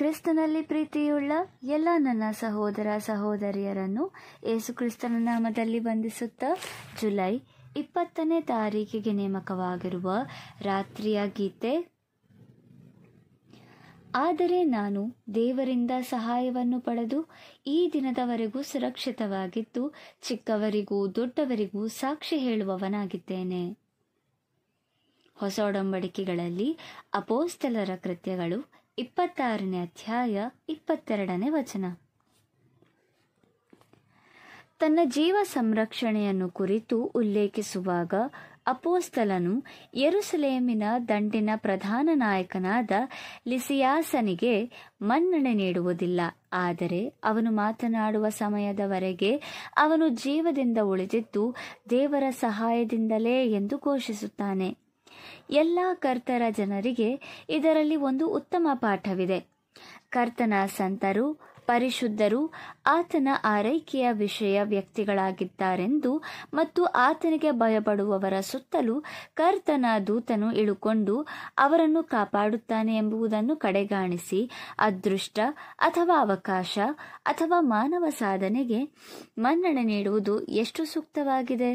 ಕ್ರಿಸ್ತನಲ್ಲಿ ಪ್ರೀತಿಯುಳ್ಳ ಎಲ್ಲ ನನ್ನ ಸಹೋದರ ಸಹೋದರಿಯರನ್ನು ಏಸು ಕ್ರಿಸ್ತನ ನಾಮದಲ್ಲಿ ಬಂಧಿಸುತ್ತ ಜುಲೈ ಇಪ್ಪತ್ತನೇ ತಾರೀಕಿಗೆ ನೇಮಕವಾಗಿರುವ ರಾತ್ರಿಯ ಗೀತೆ ಆದರೆ ನಾನು ದೇವರಿಂದ ಸಹಾಯವನ್ನು ಪಡೆದು ಈ ದಿನದವರೆಗೂ ಸುರಕ್ಷಿತವಾಗಿದ್ದು ಚಿಕ್ಕವರಿಗೂ ದೊಡ್ಡವರಿಗೂ ಸಾಕ್ಷಿ ಹೇಳುವವನಾಗಿದ್ದೇನೆ ಹೊಸ ಒಡಂಬಡಿಕೆಗಳಲ್ಲಿ ಅಪೋಸ್ತಲರ ಕೃತ್ಯಗಳು ಇಪ್ಪತ್ತಾರನೇ ಅಧ್ಯಾಯ ಇಪ್ಪತ್ತೆರಡನೇ ವಚನ ತನ್ನ ಜೀವ ಸಂರಕ್ಷಣೆಯನ್ನು ಕುರಿತು ಉಲ್ಲೇಖಿಸುವಾಗ ಅಪೋಸ್ತಲನು ಯರುಸಲೇಮಿನ ದಂಡಿನ ಪ್ರಧಾನ ನಾಯಕನಾದ ಲಿಸಿಯಾಸನಿಗೆ ಮನ್ನಣೆ ನೀಡುವುದಿಲ್ಲ ಆದರೆ ಅವನು ಮಾತನಾಡುವ ಸಮಯದವರೆಗೆ ಅವನು ಜೀವದಿಂದ ಉಳಿದಿದ್ದು ದೇವರ ಸಹಾಯದಿಂದಲೇ ಎಂದು ಘೋಷಿಸುತ್ತಾನೆ ಎಲ್ಲ ಕರ್ತರ ಜನರಿಗೆ ಇದರಲ್ಲಿ ಒಂದು ಉತ್ತಮ ಪಾಠವಿದೆ ಕರ್ತನ ಸಂತರು ಪರಿಶುದ್ಧರು ಆತನ ಆರೈಕೆಯ ವಿಷಯ ವ್ಯಕ್ತಿಗಳಾಗಿದ್ದಾರೆಂದು ಮತ್ತು ಆತನಿಗೆ ಭಯಪಡುವವರ ಸುತ್ತಲೂ ಕರ್ತನ ದೂತನು ಇಳುಕೊಂಡು ಅವರನ್ನು ಕಾಪಾಡುತ್ತಾನೆ ಎಂಬುದನ್ನು ಕಡೆಗಾಣಿಸಿ ಅದೃಷ್ಟ ಅಥವಾ ಅವಕಾಶ ಅಥವಾ ಮಾನವ ಸಾಧನೆಗೆ ಮನ್ನಣೆ ನೀಡುವುದು ಎಷ್ಟು ಸೂಕ್ತವಾಗಿದೆ